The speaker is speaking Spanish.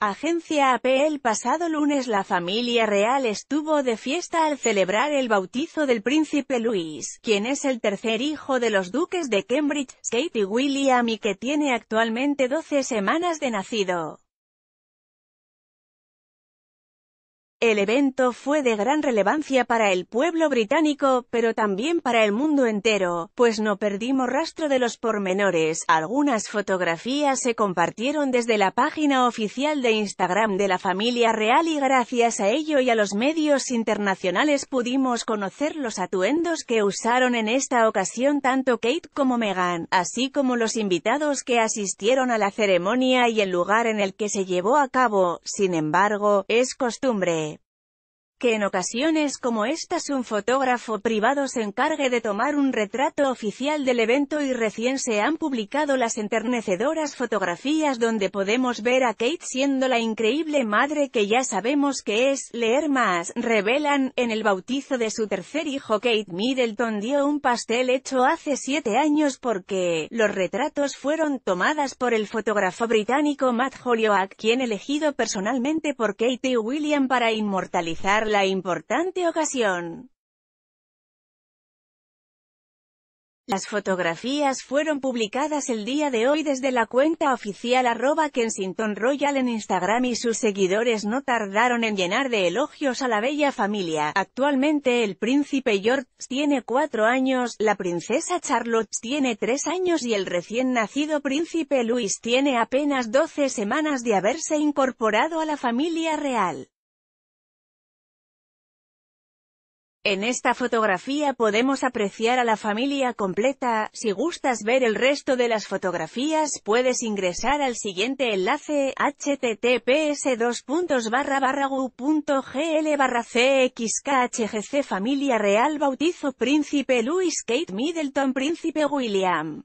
agencia AP El pasado lunes la familia real estuvo de fiesta al celebrar el bautizo del príncipe Luis, quien es el tercer hijo de los duques de Cambridge, Kate y William y que tiene actualmente 12 semanas de nacido. El evento fue de gran relevancia para el pueblo británico, pero también para el mundo entero, pues no perdimos rastro de los pormenores. Algunas fotografías se compartieron desde la página oficial de Instagram de la familia real y gracias a ello y a los medios internacionales pudimos conocer los atuendos que usaron en esta ocasión tanto Kate como Meghan, así como los invitados que asistieron a la ceremonia y el lugar en el que se llevó a cabo. Sin embargo, es costumbre que en ocasiones como estas un fotógrafo privado se encargue de tomar un retrato oficial del evento y recién se han publicado las enternecedoras fotografías donde podemos ver a Kate siendo la increíble madre que ya sabemos que es, leer más, revelan, en el bautizo de su tercer hijo Kate Middleton dio un pastel hecho hace siete años porque, los retratos fueron tomadas por el fotógrafo británico Matt Holyoak, quien elegido personalmente por Kate y William para inmortalizar la importante ocasión. Las fotografías fueron publicadas el día de hoy desde la cuenta oficial arroba Kensington Royal en Instagram y sus seguidores no tardaron en llenar de elogios a la bella familia. Actualmente el príncipe George tiene cuatro años, la princesa Charlotte tiene tres años y el recién nacido príncipe Luis tiene apenas 12 semanas de haberse incorporado a la familia real. En esta fotografía podemos apreciar a la familia completa, si gustas ver el resto de las fotografías puedes ingresar al siguiente enlace, https barra cxkhgc familia real bautizo príncipe Luis Kate Middleton príncipe William